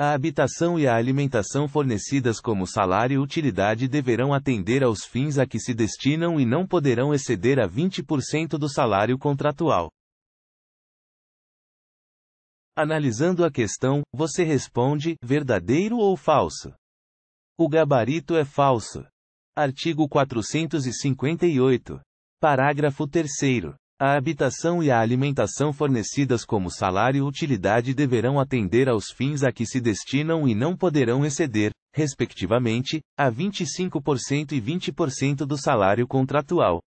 A habitação e a alimentação fornecidas como salário e utilidade deverão atender aos fins a que se destinam e não poderão exceder a 20% do salário contratual. Analisando a questão, você responde: verdadeiro ou falso? O gabarito é falso. Artigo 458. Parágrafo 3. A habitação e a alimentação fornecidas como salário e utilidade deverão atender aos fins a que se destinam e não poderão exceder, respectivamente, a 25% e 20% do salário contratual.